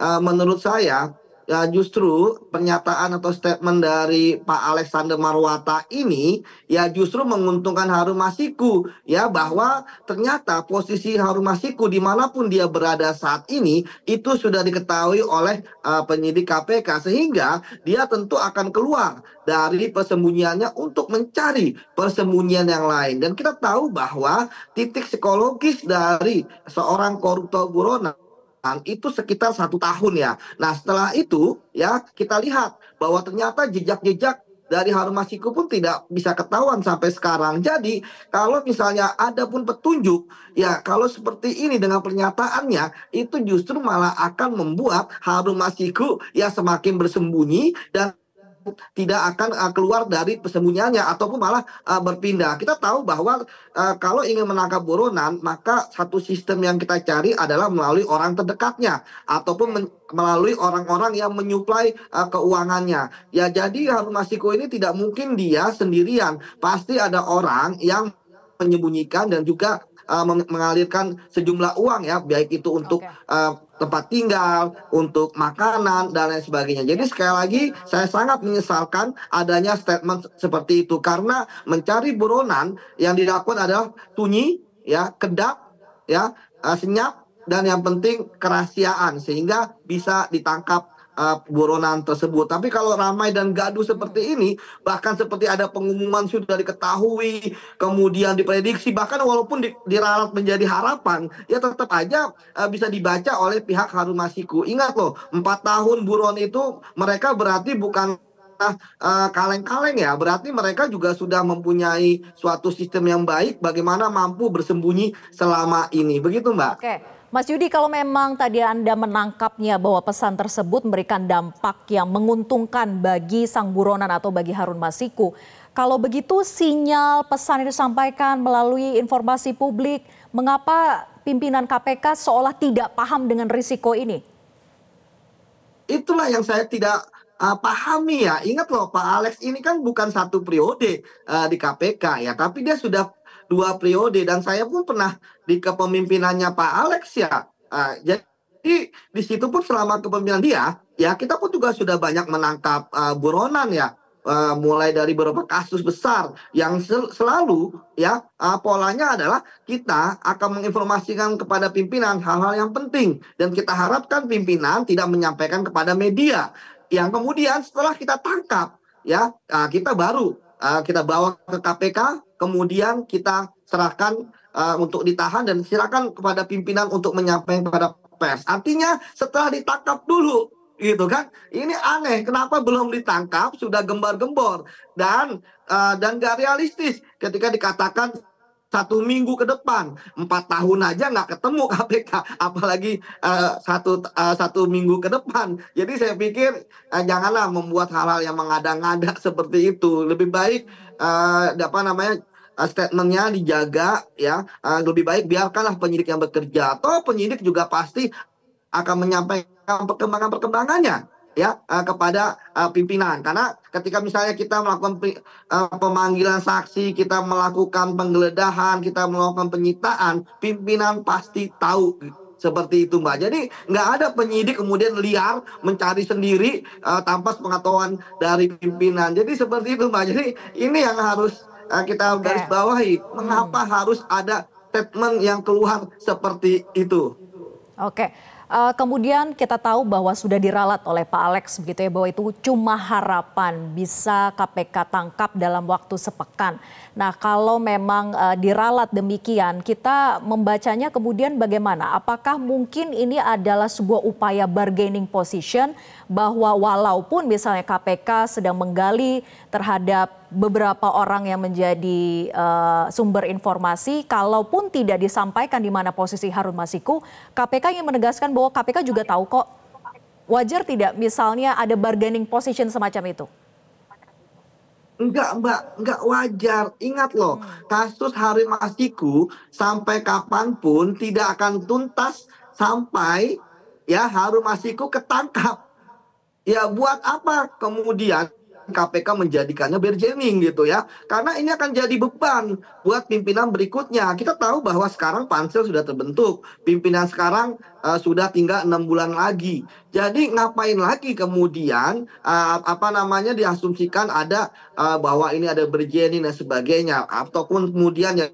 Eh, menurut saya ya justru pernyataan atau statement dari Pak Alexander Marwata ini ya justru menguntungkan Harun Masiku ya bahwa ternyata posisi Harun Masiku dimanapun dia berada saat ini itu sudah diketahui oleh uh, penyidik KPK sehingga dia tentu akan keluar dari persembunyiannya untuk mencari persembunyian yang lain dan kita tahu bahwa titik psikologis dari seorang koruptor buronan Nah, itu sekitar satu tahun ya. Nah setelah itu ya kita lihat bahwa ternyata jejak-jejak dari Harun Masiku pun tidak bisa ketahuan sampai sekarang. Jadi kalau misalnya ada pun petunjuk, ya kalau seperti ini dengan pernyataannya itu justru malah akan membuat Harun Masiku ya semakin bersembunyi dan tidak akan uh, keluar dari persembunyiannya ataupun malah uh, berpindah. Kita tahu bahwa uh, kalau ingin menangkap buronan, maka satu sistem yang kita cari adalah melalui orang terdekatnya ataupun melalui orang-orang yang menyuplai uh, keuangannya. Ya jadi Harun Masiku ini tidak mungkin dia sendirian. Pasti ada orang yang menyembunyikan dan juga uh, mengalirkan sejumlah uang ya, baik itu untuk okay tempat tinggal, untuk makanan, dan lain sebagainya. Jadi sekali lagi saya sangat menyesalkan adanya statement seperti itu karena mencari buronan yang dilakukan adalah tunyi, ya, kedap, ya, eh, senyap, dan yang penting kerahasiaan sehingga bisa ditangkap Eh, buronan tersebut. Tapi kalau ramai dan gaduh seperti ini, bahkan seperti ada pengumuman sudah diketahui, kemudian diprediksi, bahkan walaupun di, diralat menjadi harapan, ya tetap aja uh, bisa dibaca oleh pihak Harun Masiku. Ingat loh, empat tahun buron itu mereka berarti bukan ah, eh, kaleng-kaleng uh, ya berarti mereka juga sudah mempunyai suatu sistem yang baik bagaimana mampu bersembunyi selama ini begitu mbak. Oke. Mas Yudi, kalau memang tadi Anda menangkapnya bahwa pesan tersebut memberikan dampak yang menguntungkan bagi sang buronan atau bagi Harun Masiku, kalau begitu sinyal pesan yang disampaikan melalui informasi publik, mengapa pimpinan KPK seolah tidak paham dengan risiko ini? Itulah yang saya tidak uh, pahami ya. Ingat loh Pak Alex ini kan bukan satu periode uh, di KPK ya, tapi dia sudah dua periode dan saya pun pernah di kepemimpinannya Pak Alex ya. Uh, jadi di situ pun selama kepemimpinan dia ya kita pun juga sudah banyak menangkap uh, ah, buronan ya. Uh, mulai dari beberapa kasus besar yang sel selalu ya uh, polanya adalah kita akan menginformasikan kepada pimpinan hal-hal yang penting dan kita harapkan pimpinan tidak menyampaikan kepada media yang kemudian setelah kita tangkap ya uh, kita baru Eh, kita bawa ke KPK, kemudian kita serahkan uh, untuk ditahan dan silakan kepada pimpinan untuk menyampaikan kepada pers. Artinya setelah ditangkap dulu gitu kan ini aneh kenapa belum ditangkap sudah gembar-gembor dan uh, dan gak realistis ketika dikatakan satu minggu ke depan empat tahun aja nggak ketemu KPK apalagi uh, satu uh, satu minggu ke depan jadi saya pikir uh, janganlah membuat hal-hal yang mengada-ngada seperti itu lebih baik uh, apa namanya statementnya dijaga ya lebih baik biarkanlah penyidik yang bekerja atau penyidik juga pasti akan menyampaikan perkembangan perkembangannya ya uh, kepada uh, pimpinan karena ketika misalnya kita melakukan uh, pemanggilan saksi kita melakukan penggeledahan kita melakukan penyitaan pimpinan pasti tahu seperti itu mbak jadi nggak ada penyidik kemudian liar mencari sendiri uh, tanpa pengetahuan dari pimpinan jadi seperti itu mbak jadi ini yang harus uh, kita garis bawahi hmm. mengapa harus ada statement yang keluar seperti itu oke okay. Uh, kemudian kita tahu bahwa sudah diralat oleh Pak Alex begitu ya bahwa itu cuma harapan bisa KPK tangkap dalam waktu sepekan. Nah kalau memang uh, diralat demikian kita membacanya kemudian bagaimana? Apakah mungkin ini adalah sebuah upaya bargaining position bahwa walaupun misalnya KPK sedang menggali terhadap beberapa orang yang menjadi uh, sumber informasi, kalaupun tidak disampaikan di mana posisi Harun Masiku, KPK ingin menegaskan bahwa KPK juga tahu kok wajar tidak misalnya ada bargaining position semacam itu? Enggak, Mbak, enggak wajar. Ingat loh, hmm. kasus Harun Masiku sampai kapanpun tidak akan tuntas sampai ya Harun Masiku ketangkap. Ya buat apa kemudian KPK menjadikannya berjening gitu ya. Karena ini akan jadi beban buat pimpinan berikutnya. Kita tahu bahwa sekarang pansel sudah terbentuk, pimpinan sekarang uh, sudah tinggal enam bulan lagi. Jadi ngapain lagi kemudian uh, apa namanya diasumsikan ada uh, bahwa ini ada berjening dan sebagainya ataupun kemudian yang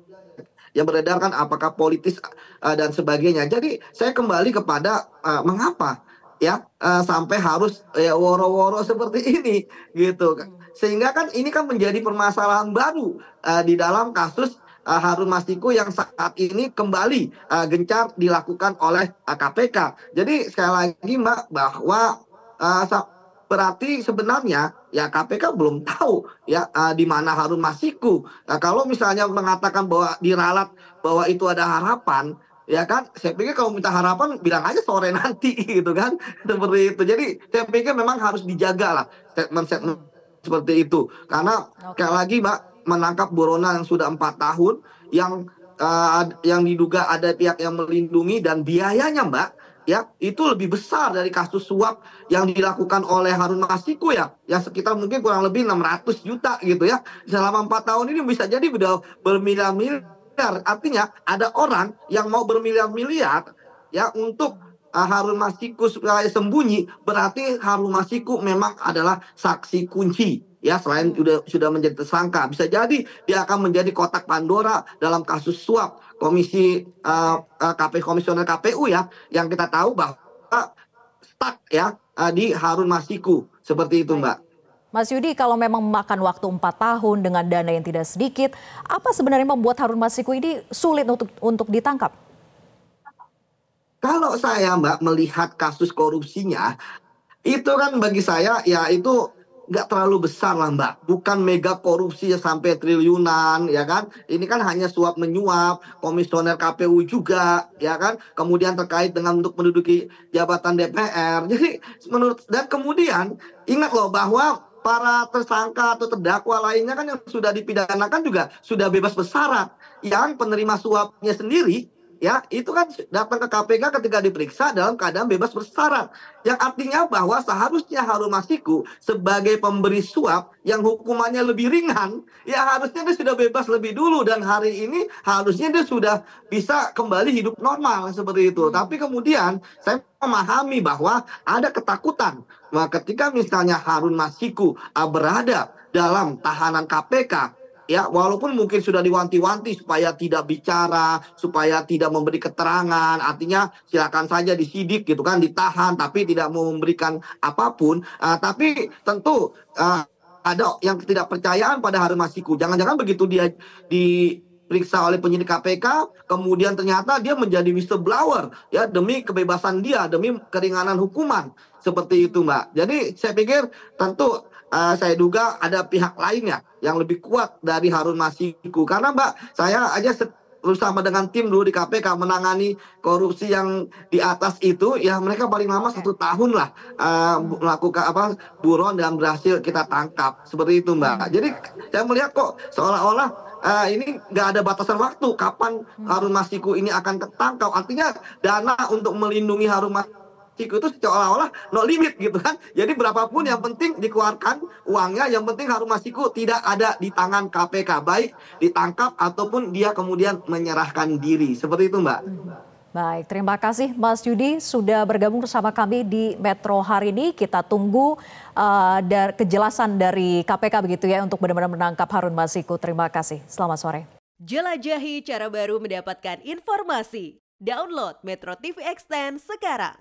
yang beredar kan apakah politis uh, dan sebagainya. Jadi saya kembali kepada uh, mengapa ya uh, sampai harus ya woro-woro seperti ini gitu hmm. sehingga kan ini kan menjadi permasalahan baru uh, di dalam kasus uh, Harun Masiku yang saat ini kembali uh, gencar dilakukan oleh uh, KPK jadi sekali lagi mbak bahwa uh, berarti sebenarnya ya KPK belum tahu ya uh, di mana Harun Masiku. Nah, kalau misalnya mengatakan bahwa diralat bahwa itu ada harapan, ya kan saya pikir kalau minta harapan bilang aja sore nanti gitu kan seperti itu jadi saya pikir memang harus dijaga lah statement statement seperti itu karena okay. kayak lagi mbak menangkap buronan yang sudah empat tahun yang uh, yang diduga ada pihak yang melindungi dan biayanya mbak ya itu lebih besar dari kasus suap yang dilakukan oleh Harun Masiku ya yang sekitar mungkin kurang lebih 600 juta gitu ya selama empat tahun ini bisa jadi udah bermiliar-miliar miliar. Artinya ada orang yang mau bermiliar-miliar ya untuk uh, Harun Masiku supaya sembunyi berarti Harun Masiku memang adalah saksi kunci ya selain hmm. sudah sudah menjadi tersangka bisa jadi dia akan menjadi kotak Pandora dalam kasus suap komisi uh, ah, uh, ah, KP komisioner KPU ya yang kita tahu bahwa uh, stuck ya uh, di Harun Masiku seperti itu Mbak. Mas Yudi, kalau memang memakan waktu 4 tahun dengan dana yang tidak sedikit, apa sebenarnya membuat Harun Masiku ini sulit untuk untuk ditangkap? Kalau saya Mbak melihat kasus korupsinya, itu kan bagi saya ya itu nggak terlalu besar lah mbak bukan mega korupsi sampai triliunan ya kan ini kan hanya suap menyuap komisioner KPU juga ya kan kemudian terkait dengan untuk menduduki jabatan DPR jadi menurut dan kemudian ingat loh bahwa para tersangka atau terdakwa lainnya kan yang sudah dipidanakan juga sudah bebas bersarat. Yang penerima suapnya sendiri ya itu kan datang ke KPK ketika diperiksa dalam keadaan bebas bersarat yang artinya bahwa seharusnya Harun Masiku sebagai pemberi suap yang hukumannya lebih ringan ya harusnya dia sudah bebas lebih dulu dan hari ini harusnya dia sudah bisa kembali hidup normal seperti itu hmm. tapi kemudian saya memahami bahwa ada ketakutan nah, ketika misalnya Harun Masiku berada dalam tahanan KPK ya walaupun mungkin sudah diwanti-wanti supaya tidak bicara, supaya tidak memberi keterangan, artinya silakan saja disidik gitu kan, ditahan tapi tidak memberikan apapun. Uh, tapi tentu uh, ada yang tidak ketidakpercayaan pada Harun Masiku. Jangan-jangan begitu dia diperiksa oleh penyidik KPK, kemudian ternyata dia menjadi whistleblower ya demi kebebasan dia, demi keringanan hukuman. Seperti itu, Mbak. Jadi saya pikir tentu uh, saya duga ada pihak lainnya yang lebih kuat dari Harun Masiku. Karena Mbak, saya aja bersama dengan tim dulu di KPK menangani korupsi yang di atas itu ya mereka paling lama satu tahun lah uh, melakukan apa buron dan berhasil kita tangkap seperti itu mbak hmm. jadi saya melihat kok seolah-olah uh, ini nggak ada batasan waktu kapan hmm. Harun Masiku ini akan tertangkap artinya dana untuk melindungi Harun Masiku Siku itu seolah-olah no limit gitu kan. Jadi berapapun yang penting dikeluarkan uangnya, yang penting Harun Masiku tidak ada di tangan KPK baik ditangkap ataupun dia kemudian menyerahkan diri. Seperti itu, Mbak. Baik, terima kasih Mas Yudi sudah bergabung bersama kami di Metro hari ini. Kita tunggu uh, dar kejelasan dari KPK begitu ya untuk benar-benar menangkap Harun Masiku. Terima kasih. Selamat sore. Jelajahi cara baru mendapatkan informasi. Download Metro TV Extend sekarang.